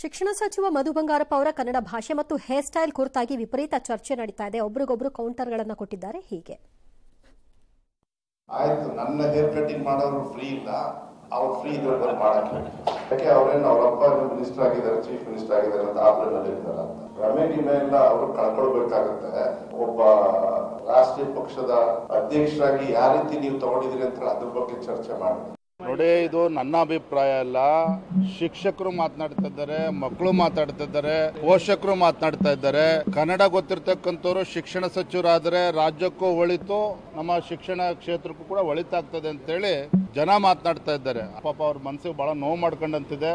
ಶಿಕ್ಷಣ ಸಚಿವ ಮಧು ಬಂಗಾರಪ್ಪ ಅವರ ಕನ್ನಡ ಭಾಷೆ ಮತ್ತು ಹೇರ್ ಸ್ಟೈಲ್ ಕುರಿತಾಗಿ ವಿಪರೀತ ಚರ್ಚೆ ನಡೀತಾ ಇದೆ ಒಬ್ರಿಗೊಬ್ರು ಕೌಂಟರ್ ಗಳನ್ನ ಕೊಟ್ಟಿದ್ದಾರೆ ಹೀಗೆ ಆಯ್ತು ನನ್ನ ಹೇರ್ ಕಟಿಂಗ್ ಮಾಡೋರು ಫ್ರೀ ಇಲ್ಲ ಅವ್ರು ಫ್ರೀ ಇದ್ರೆ ಬಂದು ಮಾಡಕ್ಕೆ ಯಾಕೆ ಅವ್ರೇನು ಅವರಪ್ಪ ಮಿನಿಸ್ಟರ್ ಆಗಿದ್ದಾರೆ ಚೀಫ್ ಮಿನಿಸ್ಟರ್ ಆಗಿದ್ದಾರೆ ಅಂತ ಆಫ್ಲೈನಲ್ಲಿ ಇರ್ತಾರೆ ಅಂತ ರಮೆ ಎಲ್ಲ ಅವರು ಕಳ್ಕೊಳ್ಬೇಕಾಗತ್ತೆ ಒಬ್ಬ ರಾಷ್ಟ್ರೀಯ ಪಕ್ಷದ ಅಧ್ಯಕ್ಷರಾಗಿ ಯಾವ ರೀತಿ ನೀವು ತಗೊಂಡಿದ್ರಿ ಅಂತ ಅದ್ರ ಬಗ್ಗೆ ಚರ್ಚೆ ಮಾಡಿ ನೋಡಿ ಇದು ನನ್ನ ಅಭಿಪ್ರಾಯ ಅಲ್ಲ ಶಿಕ್ಷಕರು ಮಾತನಾಡ್ತಾ ಇದ್ದಾರೆ ಮಕ್ಕಳು ಮಾತಾಡ್ತಾ ಇದ್ದಾರೆ ಪೋಷಕರು ಮಾತನಾಡ್ತಾ ಇದ್ದಾರೆ ಕನ್ನಡ ಗೊತ್ತಿರ್ತಕ್ಕಂಥವ್ರು ಶಿಕ್ಷಣ ಸಚಿವರಾದರೆ ರಾಜ್ಯಕ್ಕೂ ಒಳಿತು ನಮ್ಮ ಶಿಕ್ಷಣ ಕ್ಷೇತ್ರಕ್ಕೂ ಕೂಡ ಒಳಿತಾಗ್ತದೆ ಅಂತೇಳಿ ಜನ ಮಾತನಾಡ್ತಾ ಇದ್ದಾರೆ ಪಾಪ ಅವ್ರ ಮನಸ್ಸಿಗೆ ಭಾಳ ನೋವು ಮಾಡ್ಕೊಂಡಂತಿದೆ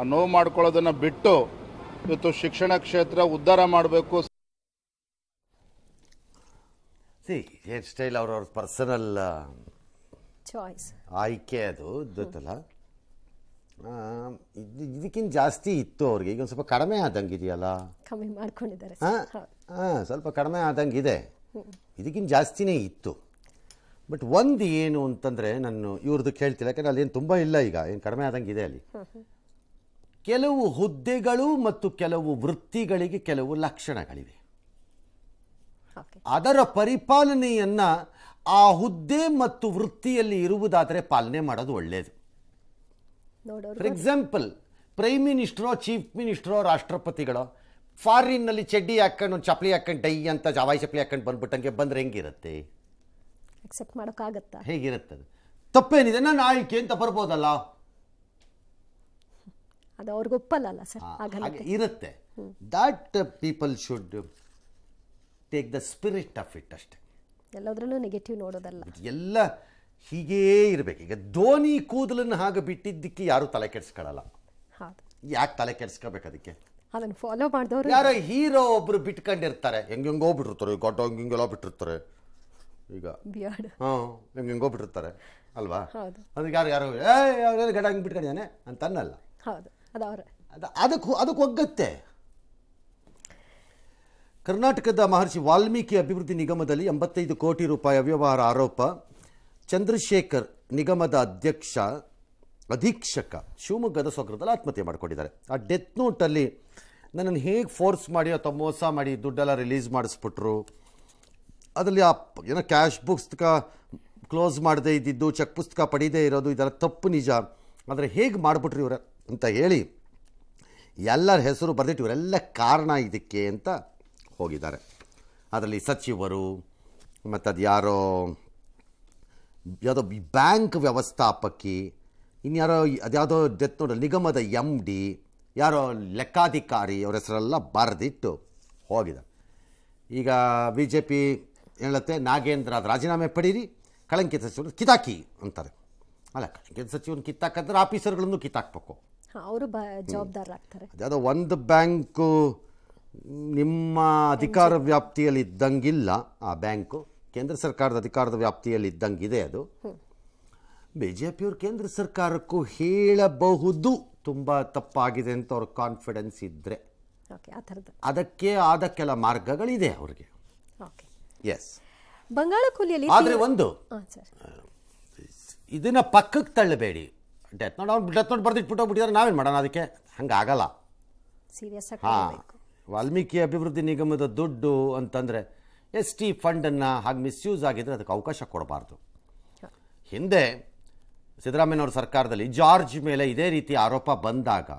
ಆ ನೋವು ಮಾಡ್ಕೊಳ್ಳೋದನ್ನ ಬಿಟ್ಟು ಇವತ್ತು ಶಿಕ್ಷಣ ಕ್ಷೇತ್ರ ಉದ್ಧಾರ ಮಾಡಬೇಕು ಸಿ ಹೇರ್ ಸ್ಟೈಲ್ ಅವ್ರವ್ರ ಪರ್ಸನಲ್ ಚಾಯ್ಸ್ ಆಯ್ಕೆ ಅದು ಗೊತ್ತಲ್ಲ ಇದಕ್ಕಿಂತ ಜಾಸ್ತಿ ಇತ್ತು ಅವ್ರಿಗೆ ಈಗ ಒಂದು ಸ್ವಲ್ಪ ಕಡಿಮೆ ಆದಂಗೆ ಇದೆಯಲ್ಲ ಕಮ್ಮಿ ಮಾಡ್ಕೊಂಡಿದ್ದಾರೆ ಸ್ವಲ್ಪ ಕಡಿಮೆ ಆದಂಗೆ ಇದೆ ಇದಕ್ಕಿಂತ ಜಾಸ್ತಿನೇ ಇತ್ತು ಬಟ್ ಒಂದು ಏನು ಅಂತಂದರೆ ನಾನು ಇವ್ರದ್ದು ಕೇಳ್ತಿಲ್ಲ ಅಲ್ಲಿ ಏನು ತುಂಬ ಇಲ್ಲ ಈಗ ಏನು ಕಡಿಮೆ ಆದಂಗೆ ಇದೆ ಅಲ್ಲಿ ಕೆಲವು ಹುದ್ದೆಗಳು ಮತ್ತು ಕೆಲವು ವೃತ್ತಿಗಳಿಗೆ ಕೆಲವು ಲಕ್ಷಣಗಳಿವೆ ಅದರ ಪರಿಪಾಲನೆಯನ್ನ ಆ ಹುದ್ದೆ ಮತ್ತು ವೃತ್ತಿಯಲ್ಲಿ ಇರುವುದಾದರೆ ಪಾಲನೆ ಮಾಡೋದು ಒಳ್ಳೆಯದು ಫಾರ್ ಎಕ್ಸಾಂಪಲ್ ಪ್ರೈಮ್ ಮಿನಿಸ್ಟ್ರೋ ಚೀಫ್ ಮಿನಿಸ್ಟ್ರೋ ರಾಷ್ಟ್ರಪತಿಗಳೋ ಫಾರಿನ್ನಲ್ಲಿ ಚಡ್ಡಿ ಹಾಕೊಂಡು ಒಂದು ಚಪ್ಪಲಿ ಹಾಕೊಂಡು ಡೈ ಅಂತ ಜಾವಾಯಿ ಚಪ್ಪಲಿ ಹಾಕೊಂಡು ಬಂದ್ಬಿಟ್ಟಂಗೆ ಬಂದರೆ ಹೆಂಗಿರುತ್ತೆ ಅಕ್ಸೆಪ್ಟ್ ಮಾಡೋಕ್ಕಾಗತ್ತಾ ಹೇಗಿರುತ್ತೆ ಅದು ತಪ್ಪೇನಿದೆ ನಾನು ಆಯ್ಕೆ ಅಂತ ಬರ್ಬೋದಲ್ಲ ಅದು ಸರ್ ಇರುತ್ತೆ that people should take the spirit of it ಅಷ್ಟೇ ಎಲ್ಲದರಲ್ಲೂ ನೆಗೆಟಿವ್ ನೋಡೋದಲ್ಲ ಎಲ್ಲ ಹೀಗೇ ಇರಬೇಕು ಈಗ ಧೋನಿ ಕೂದಲನ್ನು ಹಾಗೆ ಬಿಟ್ಟಿದ್ದಕ್ಕೆ ಯಾರು ತಲೆ ಕೆಡಿಸ್ಕೊಳ್ಳಲ್ಲ ಯಾಕೆ ತಲೆ ಕೆಡಿಸ್ಕೋಬೇಕು ಅದಕ್ಕೆ ಅದನ್ನು ಫಾಲೋ ಮಾಡಿದವರು ಯಾರೋ ಹೀರೋ ಒಬ್ರು ಬಿಟ್ಕೊಂಡಿರ್ತಾರೆ ಹೆಂಗೆಂಗೋ ಬಿಟ್ಟಿರ್ತಾರೆ ಗೊಡ್ಡ ಹಿಂಗೆಲ್ಲ ಬಿಟ್ಟಿರ್ತಾರೆ ಈಗ ಹಾಂ ಹೆಂಗೆಂಗೋ ಬಿಟ್ಟಿರ್ತಾರೆ ಅಲ್ವಾ ಅದಕ್ಕೆ ಯಾರು ಯಾರು ಏ ಯಾರು ಗಡ ಹಂಗೆ ಬಿಟ್ಕೊಂಡಿದ್ದಾನೆ ಅಂತ ಅನ್ನಲ್ಲ ಹೌದು ಅದು ಅದಕ್ಕೆ ಅದಕ್ಕೆ ಒಗ್ಗತ್ತೆ ಕರ್ನಾಟಕದ ಮಹರ್ಷಿ ವಾಲ್ಮೀಕಿ ಅಭಿವೃದ್ಧಿ ನಿಗಮದಲ್ಲಿ ಎಂಬತ್ತೈದು ಕೋಟಿ ರೂಪಾಯಿ ಅವ್ಯವಹಾರ ಆರೋಪ ಚಂದ್ರಶೇಖರ್ ನಿಗಮದ ಅಧ್ಯಕ್ಷ ಅಧೀಕ್ಷಕ ಶಿವಮೊಗ್ಗದ ಸ್ವಗ್ರದಲ್ಲಿ ಆತ್ಮಹತ್ಯೆ ಮಾಡಿಕೊಂಡಿದ್ದಾರೆ ಆ ಡೆತ್ ನೋಟಲ್ಲಿ ನನ್ನನ್ನು ಹೇಗೆ ಫೋರ್ಸ್ ಮಾಡಿ ಅಥವಾ ಮೋಸ ಮಾಡಿ ದುಡ್ಡೆಲ್ಲ ರಿಲೀಸ್ ಮಾಡಿಸ್ಬಿಟ್ರು ಅದರಲ್ಲಿ ಆ ಏನೋ ಕ್ಯಾಶ್ ಪುಸ್ತಕ ಕ್ಲೋಸ್ ಮಾಡದೇ ಇದ್ದಿದ್ದು ಚೆಕ್ ಪುಸ್ತಕ ಪಡೀದೇ ಇರೋದು ಇದೆಲ್ಲ ತಪ್ಪು ನಿಜ ಆದರೆ ಹೇಗೆ ಮಾಡಿಬಿಟ್ರಿ ಇವರ ಅಂತ ಹೇಳಿ ಎಲ್ಲರ ಹೆಸರು ಬರೆದಿಟ್ಟು ಇವರೆಲ್ಲ ಕಾರಣ ಇದಕ್ಕೆ ಅಂತ ಹೋಗಿದ್ದಾರೆ ಅದರಲ್ಲಿ ಸಚಿವರು ಮತ್ತು ಅದು ಯಾರೋ ಯಾವುದೋ ಬ್ಯಾಂಕ್ ವ್ಯವಸ್ಥಾಪಕಿ ಇನ್ಯಾರೋ ಅದ್ಯಾವುದೋ ಡೆತ್ ನೋಡೋ ನಿಗಮದ ಎಮ್ ಡಿ ಯಾರೋ ಲೆಕ್ಕಾಧಿಕಾರಿ ಅವರ ಹೆಸರೆಲ್ಲ ಬರೆದಿಟ್ಟು ಹೋಗಿದೆ ಈಗ ಬಿ ಜೆ ಪಿ ಹೇಳುತ್ತೆ ನಾಗೇಂದ್ರ ಅದು ರಾಜೀನಾಮೆ ಪಡೀರಿ ಕಳಂಕಿತ ಸಚಿವರು ಕಿತಾಕಿ ಅಂತಾರೆ ಅಲ್ಲ ಕಳಂಕಿತ ಸಚಿವನ ಕಿತ್ತಾಕಂದ್ರೆ ಆಫೀಸರ್ಗಳನ್ನು ಕಿತ್ತಾಕ್ಬೇಕು ಅವರು ಜವಾಬ್ದಾರರಾಗ್ತಾರೆ ಅದ್ಯಾವುದೋ ಒಂದು ಬ್ಯಾಂಕು ನಿಮ್ಮ ಅಧಿಕಾರ ವ್ಯಾಪ್ತಿಯಲ್ಲಿ ಇದ್ದಂಗಿಲ್ಲ ಆ ಬ್ಯಾಂಕು ಕೇಂದ್ರ ಸರ್ಕಾರದ ಅಧಿಕಾರದ ವ್ಯಾಪ್ತಿಯಲ್ಲಿ ಇದ್ದಂಗಿದೆ ಅದು ಬಿ ಜೆ ಪಿಯವರು ಕೇಂದ್ರ ಸರ್ಕಾರಕ್ಕೂ ಹೇಳಬಹುದು ತುಂಬ ತಪ್ಪಾಗಿದೆ ಅಂತ ಅವ್ರ ಕಾನ್ಫಿಡೆನ್ಸ್ ಇದ್ದರೆ ಅದಕ್ಕೆ ಆದ ಕೆಲ ಮಾರ್ಗಗಳಿದೆ ಅವ್ರಿಗೆ ಎಸ್ ಬಂಗಾಳ ಕೂಲಿಯಲ್ಲಿ ಒಂದು ಇದನ್ನ ಪಕ್ಕಕ್ಕೆ ತಳ್ಳಬೇಡಿ ಡೆತ್ ನೋಡ್ ಡೆತ್ ನೋಡ್ ಬರ್ದಿಟ್ಬಿಟ್ಟು ಬಿಟ್ಟಿದ್ರೆ ನಾವೇನು ಮಾಡೋಣ ಅದಕ್ಕೆ ಹಂಗಾಗಲ್ಲ ಸೀರಿಯಸ್ ಹಾಂ ವಾಲ್ಮೀಕಿ ಅಭಿವೃದ್ಧಿ ನಿಗಮದ ದುಡ್ಡು ಅಂತಂದರೆ ಎಸ್ ಟಿ ಫಂಡನ್ನು ಹಾಗೆ ಮಿಸ್ಯೂಸ್ ಆಗಿದ್ರೆ ಅದಕ್ಕೆ ಅವಕಾಶ ಕೊಡಬಾರ್ದು ಹಿಂದೆ ಸಿದ್ದರಾಮಯ್ಯವ್ರ ಸರ್ಕಾರದಲ್ಲಿ ಜಾರ್ಜ್ ಮೇಲೆ ಇದೇ ರೀತಿ ಆರೋಪ ಬಂದಾಗ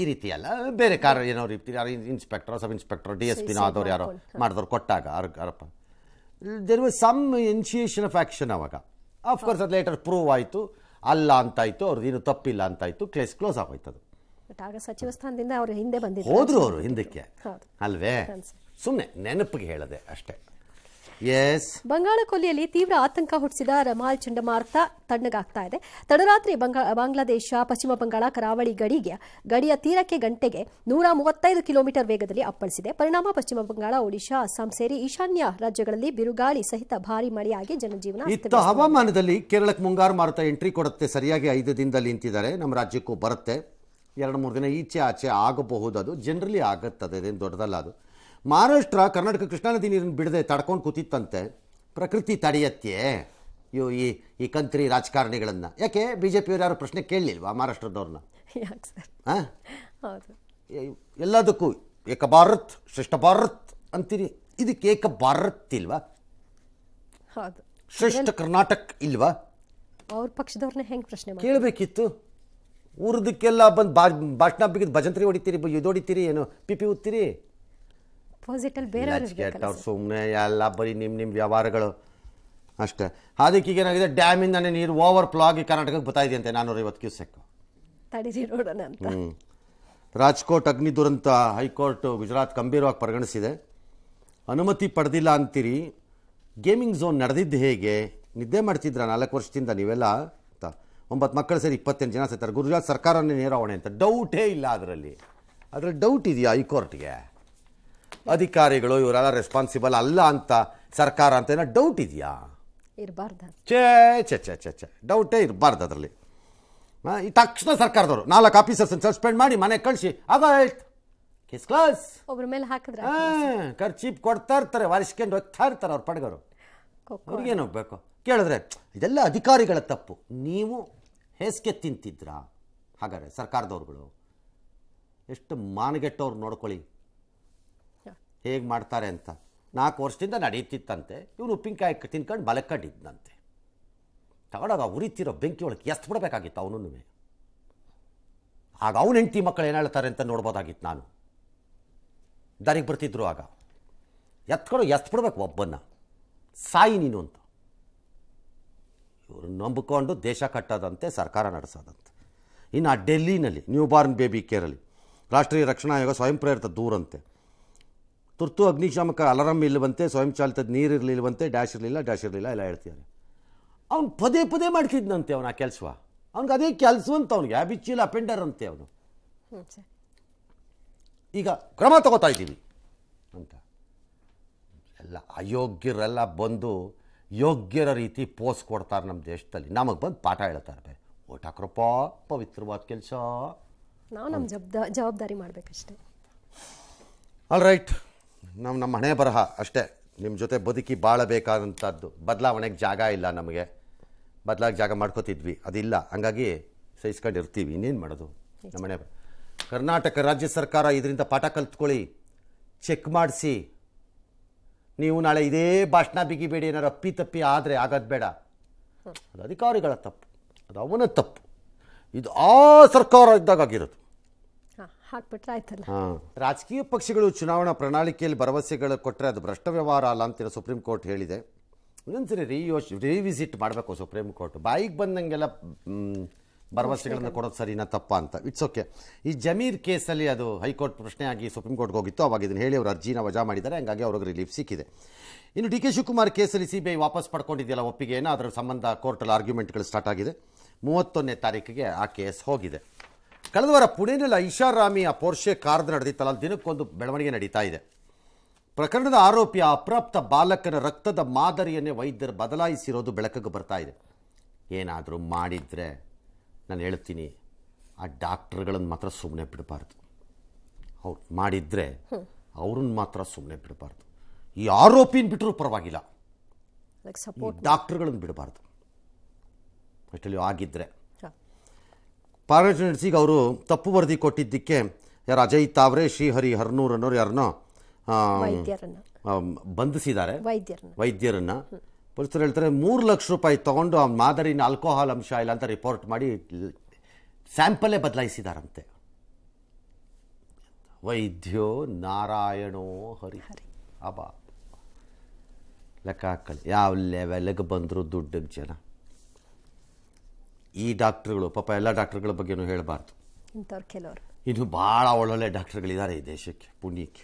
ಈ ರೀತಿ ಅಲ್ಲ ಬೇರೆ ಕಾರ ಏನೋ ರೀತಿ ಯಾರು inspector sub inspector D S ಪಿನೋ ಆದವ್ರು ಯಾರೋ ಮಾಡಿದವ್ರು ಕೊಟ್ಟಾಗ ಆರೋಪ there was some initiation of action ಅವಾಗ ಆಫ್ಕೋರ್ಸ್ ಅದು ಲೇಟರ್ ಪ್ರೂವ್ ಆಯಿತು ಅಲ್ಲ ಅಂತಾಯಿತು ಅವ್ರದ್ದು ಏನು ತಪ್ಪಿಲ್ಲ ಅಂತಾಯಿತು ಕೇಸ್ ಕ್ಲೋಸ್ ಆಗೋಯ್ತದು ಬಟ್ ಸಚಿವ ಸ್ಥಾನದಿಂದ ಅವರು ಹಿಂದೆ ಬಂದಿದ್ರು ಹೋದ್ರು ಅವರು ಹಿಂದಕ್ಕೆ ಅಲ್ವೇ ಸುಮ್ಮನೆ ನೆನಪಿಗೆ ಹೇಳದೆ ಅಷ್ಟೇ ಎಸ್ ಬಂಗಾಳ ಕೊಲ್ಲಿಯಲ್ಲಿ ತೀವ್ರ ಆತಂಕ ಹುಟ್ಟಿಸಿದ ರಮಾಲ್ ಚಂಡಮಾರುತ ತಣ್ಣಗಾಗ್ತಾ ಇದೆ ತಡರಾತ್ರಿ ಬಾಂಗ್ಲಾದೇಶ ಪಶ್ಚಿಮ ಬಂಗಾಳ ಕರಾವಳಿ ಗಡಿಗೆ ಗಡಿಯ ತೀರಕ್ಕೆ ಗಂಟೆಗೆ ನೂರ ಮೂವತ್ತೈದು ಕಿಲೋಮೀಟರ್ ವೇಗದಲ್ಲಿ ಅಪ್ಪಳಿಸಿದೆ ಪರಿಣಾಮ ಪಶ್ಚಿಮ ಬಂಗಾಳ ಒಡಿಶಾ ಅಸ್ಸಾಂ ಸೇರಿ ಈಶಾನ್ಯ ರಾಜ್ಯಗಳಲ್ಲಿ ಬಿರುಗಾಳಿ ಸಹಿತ ಭಾರಿ ಮಳೆಯಾಗಿ ಜನಜೀವನ ಹವಾಮಾನದಲ್ಲಿ ಕೇರಳಕ್ಕೆ ಮುಂಗಾರು ಮಾರುತ ಎಂಟ್ರಿ ಕೊಡುತ್ತೆ ಸರಿಯಾಗಿ ಐದು ದಿನದಲ್ಲಿ ನಿಂತಿದ್ದಾರೆ ನಮ್ಮ ರಾಜ್ಯಕ್ಕೂ ಬರುತ್ತೆ ಎರಡು ಮೂರು ದಿನ ಈಚೆ ಆಚೆ ಆಗಬಹುದು ಅದು ಜನರಲಿ ಆಗುತ್ತದೆ ಅದೇನು ದೊಡ್ಡದಲ್ಲ ಅದು ಮಹಾರಾಷ್ಟ್ರ ಕರ್ನಾಟಕ ಕೃಷ್ಣಾ ನದಿ ನೀರನ್ನು ಬಿಡದೆ ತಡ್ಕೊಂಡು ಕೂತಿತ್ತಂತೆ ಪ್ರಕೃತಿ ತಡೆಯತ್ತೆ ಇವು ಈ ಈ ಕಂತ್ರಿ ರಾಜಕಾರಣಿಗಳನ್ನು ಯಾಕೆ ಬಿ ಜೆ ಪಿಯವ್ರು ಯಾರು ಪ್ರಶ್ನೆ ಕೇಳಲಿಲ್ವಾ ಮಹಾರಾಷ್ಟ್ರದವ್ರನ್ನ ಎಲ್ಲದಕ್ಕೂ ಏಕ ಭಾರತ್ ಶ್ರೇಷ್ಠ ಭಾರತ್ ಅಂತೀರಿ ಇದಕ್ಕೆ ಏಕ ಭಾರತ್ ಇಲ್ವಾ ಶ್ರೇಷ್ಠ ಕರ್ನಾಟಕ ಇಲ್ವಾ ಅವ್ರ ಪಕ್ಷದವ್ರನ್ನ ಹೆಂಗೆ ಪ್ರಶ್ನೆ ಕೇಳಬೇಕಿತ್ತು ಊರದಕ್ಕೆಲ್ಲ ಬಂದು ಬಾ ಭಾಷಣ ಬಿಗಿದು ಭಜಂತ್ರಿ ಹೊಡಿತೀರಿ ಇದು ಹೊಡಿತೀರಿ ಏನು ಪಿಪಿ ಪಿ ಓದ್ತೀರಿ ಸುಮ್ಮನೆ ಎಲ್ಲ ಬರೀ ನಿಮ್ಮ ನಿಮ್ಮ ವ್ಯವಹಾರಗಳು ಅಷ್ಟೇ ಅದಕ್ಕೆ ಏನಾಗಿದೆ ಡ್ಯಾಮಿಂದ ನೀರು ಓವರ್ ಫ್ಲೋ ಆಗಿ ಕರ್ನಾಟಕಕ್ಕೆ ಬರ್ತಾ ಇದೆಯಂತೆ ನಾನ್ನೂರ ಐವತ್ತು ಕ್ಯೂಸೆಕ್ಕು ರಾಜ್ಕೋಟ್ ಅಗ್ನಿ ದುರಂತ ಹೈಕೋರ್ಟ್ ಗುಜರಾತ್ ಗಂಭೀರವಾಗಿ ಪರಿಗಣಿಸಿದೆ ಅನುಮತಿ ಪಡೆದಿಲ್ಲ ಅಂತೀರಿ ಗೇಮಿಂಗ್ ಝೋನ್ ನಡೆದಿದ್ದು ಹೇಗೆ ನಿದ್ದೆ ಮಾಡ್ತಿದ್ರ ನಾಲ್ಕು ವರ್ಷದಿಂದ ನೀವೆಲ್ಲ ಒಂಬತ್ತು ಮಕ್ಕಳು ಸೇರಿ ಇಪ್ಪತ್ತೆಂಟು ಜನ ಸೇರ್ತಾರೆ ಗುರುರಾಜ್ ಸರ್ಕಾರನೇ ನೇರಾವಣೆ ಅಂತ ಡೌಟೇ ಇಲ್ಲ ಅದರಲ್ಲಿ ಅದರಲ್ಲಿ ಡೌಟ್ ಇದೆಯಾ ಹೈಕೋರ್ಟ್ಗೆ ಅಧಿಕಾರಿಗಳು ಇವರೆಲ್ಲ ರೆಸ್ಪಾನ್ಸಿಬಲ್ ಅಲ್ಲ ಅಂತ ಸರ್ಕಾರ ಅಂತ ಏನೋ ಡೌಟ್ ಇದೆಯಾ ಇರಬಾರ್ದು ಚೇ ಚೆ ಚೆ ಚೆ ಚೆ ಡೌಟೇ ಇರಬಾರ್ದು ಅದರಲ್ಲಿ ಈ ತಕ್ಷಣ ಸರ್ಕಾರದವರು ನಾಲ್ಕು ಆಫೀಸರ್ಸನ್ನು ಸಸ್ಪೆಂಡ್ ಮಾಡಿ ಮನೆ ಕಳಿಸಿ ಆಗೋಯ್ತು ಕೇಸ್ ಕ್ಲಾಸ್ ಒಬ್ರ ಮೇಲೆ ಹಾಕಿದ್ರೆ ಖರ್ ಚೀಪ್ ಕೊಡ್ತಾ ಇರ್ತಾರೆ ವಾರಿಸ್ಕೊಂಡು ಹೋಗ್ತಾ ಇರ್ತಾರೆ ಅವ್ರ ಪಡೆಗರು ಅವ್ರಿಗೇನು ಹೋಗ್ಬೇಕು ಕೇಳಿದ್ರೆ ಇದೆಲ್ಲ ಅಧಿಕಾರಿಗಳ ತಪ್ಪು ನೀವು ಹೆಸ್ಗೆ ತಿಂತಿದ್ರಾ ಹಾಗಾದರೆ ಸರ್ಕಾರದವ್ರುಗಳು ಎಷ್ಟು ಮಾನಗೆಟ್ಟವ್ರು ನೋಡ್ಕೊಳ್ಳಿ ಹೇಗೆ ಮಾಡ್ತಾರೆ ಅಂತ ನಾಲ್ಕು ವರ್ಷದಿಂದ ನಡೀತಿತ್ತಂತೆ ಇವನು ಉಪ್ಪಿನಕಾಯಿ ತಿನ್ಕೊಂಡು ಬಲಕಂಡಿದ್ದಂತೆ ತಗೊಂಡಾಗ ಉರಿತಿರೋ ಬೆಂಕಿ ಒಳಗೆ ಎಷ್ಟು ಬಿಡಬೇಕಾಗಿತ್ತು ಅವನೂ ಆಗ ಅವನ ಹೆಂಡ್ತಿ ಮಕ್ಕಳು ಏನು ಹೇಳ್ತಾರೆ ಅಂತ ನೋಡ್ಬೋದಾಗಿತ್ತು ನಾನು ದಾರಿಗೆ ಬರ್ತಿದ್ರು ಆಗ ಎತ್ಕೊಂಡು ಎಸ್ ಬಿಡ್ಬೇಕು ಒಬ್ಬನ್ನ ಸಾಯಿ ನೀನು ಅಂತ ಇವರು ನಂಬಿಕೊಂಡು ದೇಶ ಕಟ್ಟದಂತೆ ಸರ್ಕಾರ ನಡೆಸೋದಂತೆ ಇನ್ನು ಆ ಡೆಲ್ಲಿನಲ್ಲಿ ನ್ಯೂ ಬಾರ್ನ್ ಬೇಬಿ ಕೇರಲ್ಲಿ ರಾಷ್ಟ್ರೀಯ ರಕ್ಷಣಾ ಆಯೋಗ ಸ್ವಯಂ ಪ್ರೇರಿತ ದೂರಂತೆ ತುರ್ತು ಅಗ್ನಿಶಾಮಕ ಅಲಾರಂ ಇಲ್ಲವಂತೆ ಸ್ವಯಂಚಾಲಿತ ನೀರು ಇರಲಿಲ್ಲವಂತೆ ಡ್ಯಾಶ್ ಇರಲಿಲ್ಲ ಡ್ಯಾಶ್ ಇರಲಿಲ್ಲ ಎಲ್ಲ ಹೇಳ್ತಿದ್ದಾರೆ ಅವ್ನು ಪದೇ ಪದೇ ಮಾಡ್ಕಿದ್ನಂತೆ ಅವನ ಆ ಕೆಲಸ ಅವ್ನಿಗೆ ಅದೇ ಕೆಲಸ ಅಂತ ಅವ್ನಿಗೆ ಹ್ಯಾಬಿಚ್ಯುಲ್ ಅಪೆಂಡರ್ ಅಂತೆ ಅವನು ಈಗ ಕ್ರಮ ತಗೋತಾ ಇದ್ದೀವಿ ಅಂತ ಎಲ್ಲ ಅಯೋಗ್ಯರೆಲ್ಲ ಬಂದು ಯೋಗ್ಯರ ರೀತಿ ಪೋಸ್ ಕೊಡ್ತಾರೆ ನಮ್ಮ ದೇಶದಲ್ಲಿ ನಮಗೆ ಬಂದು ಪಾಠ ಹೇಳ್ತಾರೆ ಇರ್ತಾರೆ ಓಟ್ ಪವಿತ್ರವಾದ ಕೆಲಸ ನಾವು ನಮ್ಮ ಜವಾಬ್ದ ಜವಾಬ್ದಾರಿ ಮಾಡಬೇಕಷ್ಟೇ ಆಲ್ ರೈಟ್ ನಮ್ಮ ನಮ್ಮ ಹಣೆ ಬರಹ ಅಷ್ಟೇ ನಿಮ್ಮ ಜೊತೆ ಬದುಕಿ ಬಾಳಬೇಕಾದಂಥದ್ದು ಬದಲಾವಣೆಗೆ ಜಾಗ ಇಲ್ಲ ನಮಗೆ ಬದಲಾಗಿ ಜಾಗ ಮಾಡ್ಕೋತಿದ್ವಿ ಅದಿಲ್ಲ ಹಂಗಾಗಿ ಇರ್ತೀವಿ ಇನ್ನೇನು ಮಾಡೋದು ನಮ್ಮ ಕರ್ನಾಟಕ ರಾಜ್ಯ ಸರ್ಕಾರ ಇದರಿಂದ ಪಾಠ ಕಲ್ತ್ಕೊಳ್ಳಿ ಚೆಕ್ ಮಾಡಿಸಿ ನೀವು ನಾಳೆ ಇದೇ ಭಾಷಣ ಬಿಗಿಬೇಡಿ ಏನಾರು ಅಪ್ಪಿ ತಪ್ಪಿ ಆದರೆ ಆಗೋದು ಬೇಡ ಅದು ಅಧಿಕಾರಿಗಳ ತಪ್ಪು ಅದು ಅವನ ತಪ್ಪು ಇದು ಆ ಸರ್ಕಾರ ಇದ್ದಾಗ ಆಗಿರೋದು ಹಾಂ ರಾಜಕೀಯ ಪಕ್ಷಗಳು ಚುನಾವಣಾ ಪ್ರಣಾಳಿಕೆಯಲ್ಲಿ ಭರವಸೆಗಳು ಕೊಟ್ಟರೆ ಅದು ಭ್ರಷ್ಟ ವ್ಯವಹಾರ ಅಲ್ಲ ಅಂತ ಸುಪ್ರೀಂ ಕೋರ್ಟ್ ಹೇಳಿದೆ ಒಂದೊಂದ್ಸರಿ ರೀ ಮಾಡಬೇಕು ಸುಪ್ರೀಂ ಕೋರ್ಟ್ ಬಾಯಿಗೆ ಬಂದಂಗೆಲ್ಲ ಭರವಸೆಗಳನ್ನು ಕೊಡೋದು ಸರಿನಾ ತಪ್ಪ ಅಂತ ಇಟ್ಸ್ ಓಕೆ ಈ ಜಮೀರ್ ಕೇಸಲ್ಲಿ ಅದು ಹೈಕೋರ್ಟ್ ಪ್ರಶ್ನೆಯಾಗಿ ಸುಪ್ರೀಂ ಕೋರ್ಟ್ಗೆ ಹೋಗಿತ್ತು ಅವಾಗ ಇದನ್ನು ಹೇಳಿ ಅವರು ಅರ್ಜಿನ ವಜಾ ಮಾಡಿದ್ದಾರೆ ಹಂಗಾಗಿ ಅವ್ರಿಗೆ ರಿಲೀಫ್ ಸಿಕ್ಕಿದೆ ಇನ್ನು ಡಿ ಕೆ ಶಿವಕುಮಾರ್ ಕೇಸಲ್ಲಿ ಸಿ ಬಿ ಐ ವಾಪಸ್ ಪಡ್ಕೊಂಡಿದೆಯಲ್ಲ ಏನೋ ಅದರ ಸಂಬಂಧ ಕೋರ್ಟಲ್ಲಿ ಆರ್ಗ್ಯುಮೆಂಟ್ಗಳು ಸ್ಟಾರ್ಟ್ ಆಗಿದೆ ಮೂವತ್ತೊಂದನೇ ತಾರೀಕಿಗೆ ಆ ಕೇಸ್ ಹೋಗಿದೆ ಕಳೆದ ವಾರ ಪುಣೆಯಲ್ಲಿ ಐಷಾರಾಮಿ ಆ ಪೋರ್ಷೆ ಕಾರ್ದ ನಡೆದಿತ್ತಲ್ಲ ದಿನಕ್ಕೊಂದು ಬೆಳವಣಿಗೆ ನಡೀತಾ ಇದೆ ಪ್ರಕರಣದ ಆರೋಪಿ ಅಪ್ರಾಪ್ತ ಬಾಲಕನ ರಕ್ತದ ಮಾದರಿಯನ್ನೇ ವೈದ್ಯರು ಬದಲಾಯಿಸಿರೋದು ಬೆಳಕಿಗೆ ಬರ್ತಾ ಇದೆ ಏನಾದರೂ ಮಾಡಿದರೆ ನಾನು ಹೇಳ್ತೀನಿ ಆ ಡಾಕ್ಟ್ರುಗಳನ್ನ ಮಾತ್ರ ಸುಮ್ಮನೆ ಬಿಡಬಾರ್ದು ಅವ್ರು ಮಾಡಿದರೆ ಅವ್ರನ್ನ ಮಾತ್ರ ಸುಮ್ಮನೆ ಬಿಡಬಾರ್ದು ಈ ಆರೋಪಿನ ಬಿಟ್ಟರೂ ಪರವಾಗಿಲ್ಲ ಡಾಕ್ಟರ್ಗಳನ್ನು ಬಿಡಬಾರ್ದು ಅಷ್ಟಲ್ಲಿ ಆಗಿದ್ದರೆ ಪಾರ್ಲಿಮೆಂಟ್ಸಿಗೆ ಅವರು ತಪ್ಪು ವರದಿ ಕೊಟ್ಟಿದ್ದಕ್ಕೆ ಯಾರು ಅಜಯ್ ತಾವ್ರೆ ಶ್ರೀಹರಿ ಹರ್ನೂರ್ ಅನ್ನೋರು ಯಾರನ್ನೋ ಬಂಧಿಸಿದ್ದಾರೆ ವೈದ್ಯರನ್ನು ಪೊಲೀಸರು ಹೇಳ್ತಾರೆ ಮೂರು ಲಕ್ಷ ರೂಪಾಯಿ ತೊಗೊಂಡು ಅವ್ನ ಮಾದರಿನ ಆಲ್ಕೋಹಾಲ್ ಅಂಶ ಇಲ್ಲ ಅಂತ ರಿಪೋರ್ಟ್ ಮಾಡಿ ಸ್ಯಾಂಪಲ್ಲೇ ಬದಲಾಯಿಸಿದಾರಂತೆ ವೈದ್ಯೋ ನಾರಾಯಣೋ ಹರಿ ಅಬಾ ಲೆಕ್ಕ ಹಾಕಲಿ ಯಾವ ಲೆವೆಲ್ಗೆ ಬಂದರೂ ದುಡ್ಡಿನ ಜನ ಈ ಡಾಕ್ಟ್ರುಗಳು ಪಾಪ ಎಲ್ಲ ಡಾಕ್ಟ್ರುಗಳ ಬಗ್ಗೆನೂ ಹೇಳಬಾರ್ದು ಇಂಥವ್ರು ಕೆಲವರು ಇನ್ನು ಭಾಳ ಒಳ್ಳೊಳ್ಳೆ ಡಾಕ್ಟ್ರುಗಳಿದ್ದಾರೆ ಈ ದೇಶಕ್ಕೆ ಪುಣ್ಯಕ್ಕೆ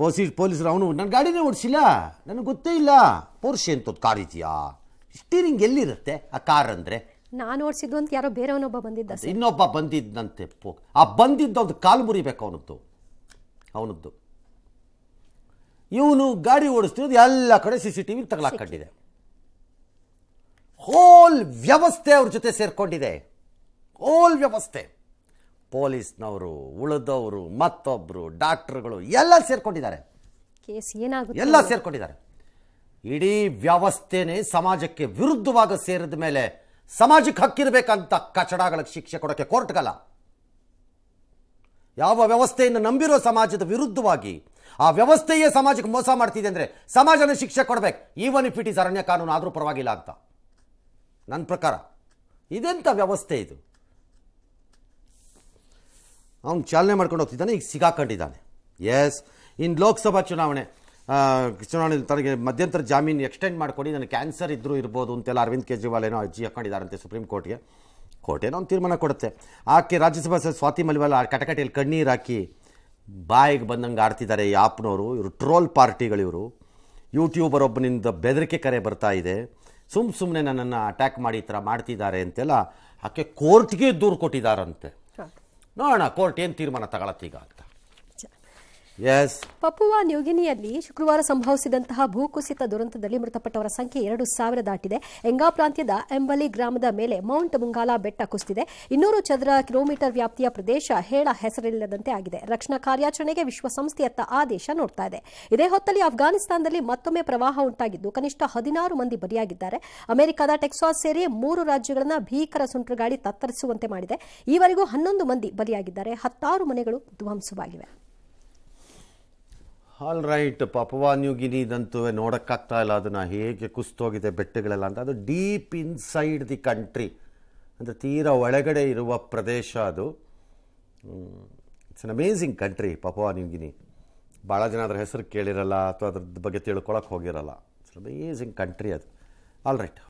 ಪೋಸಿಟ್ ಪೊಲೀಸರು ಅವನು ನಾನು ಗಾಡಿನೇ ಓಡಿಸಿಲ್ಲ ನನಗೆ ಗೊತ್ತೇ ಇಲ್ಲ ಪೋರ್ಷೆ ಅಂತ ಕಾರ್ ಇದೆಯಾ ಸ್ಟೀರಿಂಗ್ ಎಲ್ಲಿರುತ್ತೆ ಆ ಕಾರ್ ಅಂದರೆ ನಾನು ಓಡಿಸಿದ್ದು ಅಂತ ಯಾರೋ ಬೇರೆಯವನೊಬ್ಬ ಬಂದಿದ್ದ ಇನ್ನೊಬ್ಬ ಬಂದಿದ್ದಂತೆ ಪೋ ಆ ಬಂದಿದ್ದ ಒಂದು ಕಾಲು ಮುರಿಬೇಕು ಅವನದ್ದು ಅವನದ್ದು ಇವನು ಗಾಡಿ ಓಡಿಸ್ತಿರೋದು ಎಲ್ಲ ಕಡೆ ಸಿ ಸಿ ಟಿ ವಿ ತಗಲಾಕೊಂಡಿದೆ ಹೋಲ್ ವ್ಯವಸ್ಥೆ ಅವ್ರ ಜೊತೆ ಸೇರ್ಕೊಂಡಿದೆ ಹೋಲ್ ವ್ಯವಸ್ಥೆ ಪೊಲೀಸ್ನವರು ಉಳಿದವರು ಮತ್ತೊಬ್ಬರು ಡಾಕ್ಟ್ರುಗಳು ಎಲ್ಲ ಸೇರ್ಕೊಂಡಿದ್ದಾರೆ ಕೇಸ್ ಏನಾಗುತ್ತೆ ಎಲ್ಲ ಸೇರ್ಕೊಂಡಿದ್ದಾರೆ ಇಡೀ ವ್ಯವಸ್ಥೆನೇ ಸಮಾಜಕ್ಕೆ ವಿರುದ್ಧವಾಗಿ ಸೇರಿದ ಮೇಲೆ ಸಮಾಜಕ್ಕೆ ಹಕ್ಕಿರಬೇಕಂತ ಕಚಡಾಗಳಿಗೆ ಶಿಕ್ಷೆ ಕೊಡೋಕ್ಕೆ ಕೋರ್ಟ್ಗಲ್ಲ ಯಾವ ವ್ಯವಸ್ಥೆಯನ್ನು ನಂಬಿರೋ ಸಮಾಜದ ವಿರುದ್ಧವಾಗಿ ಆ ವ್ಯವಸ್ಥೆಯೇ ಸಮಾಜಕ್ಕೆ ಮೋಸ ಮಾಡ್ತಿದೆ ಅಂದರೆ ಸಮಾಜನ ಶಿಕ್ಷೆ ಕೊಡಬೇಕು ಈವನ್ ಇಫ್ ಇಟ್ ಈಸ್ ಅರಣ್ಯ ಕಾನೂನು ಆದರೂ ಪರವಾಗಿಲ್ಲ ಅಂತ ನನ್ನ ಪ್ರಕಾರ ಇದೆಂಥ ವ್ಯವಸ್ಥೆ ಇದು ಅವ್ನು ಚಾಲನೆ ಮಾಡ್ಕೊಂಡು ಹೋಗ್ತಿದ್ದಾನೆ ಈಗ ಸಿಗಾಕೊಂಡಿದ್ದಾನೆ ಎಸ್ ಇನ್ನು ಲೋಕಸಭಾ ಚುನಾವಣೆ ಚುನಾವಣೆ ತನಗೆ ಮಧ್ಯಂತರ ಜಾಮೀನು ಎಕ್ಸ್ಟೆಂಡ್ ಮಾಡಿಕೊಡಿ ನನಗೆ ಕ್ಯಾನ್ಸರ್ ಇದ್ದರೂ ಇರ್ಬೋದು ಅಂತೆಲ್ಲ ಅರವಿಂದ್ ಕೇಜ್ರಿವಾಲ್ ಏನೋ ಅರ್ಜಿ ಹಾಕೊಂಡಿದ್ದಾರಂತೆ ಸುಪ್ರೀಂ ಕೋರ್ಟ್ಗೆ ಕೋರ್ಟ್ ಏನೋ ಒಂದು ತೀರ್ಮಾನ ಕೊಡುತ್ತೆ ಆಕೆ ರಾಜ್ಯಸಭಾ ಸ್ವಾತಿ ಮಲಿವಾಲ್ ಆ ಕಟಕಟಿಯಲ್ಲಿ ಕಣ್ಣೀರು ಹಾಕಿ ಬಾಯಿಗೆ ಬಂದಂಗೆ ಆಡ್ತಿದ್ದಾರೆ ಈ ಆಪ್ನವರು ಇವರು ಟ್ರೋಲ್ ಪಾರ್ಟಿಗಳಿವರು ಯೂಟ್ಯೂಬರ್ ಒಬ್ಬನಿಂದ ಬೆದರಿಕೆ ಕರೆ ಬರ್ತಾ ಇದೆ ಸುಮ್ಮ ಸುಮ್ಮನೆ ನನ್ನನ್ನು ಅಟ್ಯಾಕ್ ಮಾಡಿ ಈ ಥರ ಮಾಡ್ತಿದ್ದಾರೆ ಅಂತೆಲ್ಲ ಆಕೆ ಕೋರ್ಟ್ಗೆ ದೂರು ಕೊಟ್ಟಿದ್ದಾರಂತೆ ನೋಡೋಣ ಕೋರ್ಟ್ ಏನು ತೀರ್ಮಾನ ತಗೊಳತ್ತೀಗ ಅಂತ ಪಪುವಾ ನ್ಯೂಗಿನಿಯಲ್ಲಿ ಶುಕ್ರವಾರ ಸಂಭವಿಸಿದಂತಹ ಭೂಕುಸಿತ ದುರಂತದಲ್ಲಿ ಮೃತಪಟ್ಟವರ ಸಂಖ್ಯೆ ಎರಡು ಸಾವಿರ ದಾಟಿದೆ ಎಂಗಾ ಪ್ರಾಂತ್ಯದ ಎಂಬಲಿ ಗ್ರಾಮದ ಮೇಲೆ ಮೌಂಟ್ ಮುಂಗಾಲಾ ಬೆಟ್ಟ ಕುಸಿದಿದೆ ಇನ್ನೂರು ಚದರ ಕಿಲೋಮೀಟರ್ ವ್ಯಾಪ್ತಿಯ ಪ್ರದೇಶ ಹೇಳ ಹೆಸರಿಲ್ಲದಂತೆ ಆಗಿದೆ ರಕ್ಷಣಾ ಕಾರ್ಯಾಚರಣೆಗೆ ವಿಶ್ವಸಂಸ್ಥೆಯತ್ತ ಆದೇಶ ನೋಡ್ತಾ ಇದೆ ಇದೇ ಹೊತ್ತಲ್ಲಿ ಅಫ್ಘಾನಿಸ್ತಾನದಲ್ಲಿ ಮತ್ತೊಮ್ಮೆ ಪ್ರವಾಹ ಉಂಟಾಗಿದ್ದು ಕನಿಷ್ಠ ಹದಿನಾರು ಮಂದಿ ಬಲಿಯಾಗಿದ್ದಾರೆ ಅಮೆರಿಕದ ಟೆಕ್ಸಾಸ್ ಸೇರಿ ಮೂರು ರಾಜ್ಯಗಳನ್ನ ಭೀಕರ ಸುಂಟರಗಾಳಿ ತತ್ತರಿಸುವಂತೆ ಮಾಡಿದೆ ಈವರೆಗೂ ಹನ್ನೊಂದು ಮಂದಿ ಬಲಿಯಾಗಿದ್ದಾರೆ ಹತ್ತಾರು ಮನೆಗಳು ಧ್ವಂಸವಾಗಿವೆ ಆಲ್ ರೈಟ್ ಪಪವಾ ನ್ಯೂ ಗಿನಿದಂತೂ ನೋಡೋಕ್ಕಾಗ್ತಾ ಇಲ್ಲ ಅದನ್ನು ಹೇಗೆ ಕುಸ್ತೋಗಿದೆ ಬೆಟ್ಟಗಳೆಲ್ಲ ಅಂತ ಅದು ಡೀಪ್ ಇನ್ಸೈಡ್ ದಿ ಕಂಟ್ರಿ ಅಂದರೆ ತೀರಾ ಒಳಗಡೆ ಇರುವ ಪ್ರದೇಶ ಅದು it's an amazing country Papua New Guinea ಭಾಳ ಜನ ಅದರ ಹೆಸರು ಕೇಳಿರಲ್ಲ ಅಥವಾ ಅದ್ರದ್ದು ಬಗ್ಗೆ ತಿಳ್ಕೊಳಕ್ಕೆ ಹೋಗಿರಲ್ಲ ಇಟ್ಸ್ ಅಮೇಝಿಂಗ್ ಕಂಟ್ರಿ ಅದು ಆಲ್ ರೈಟ್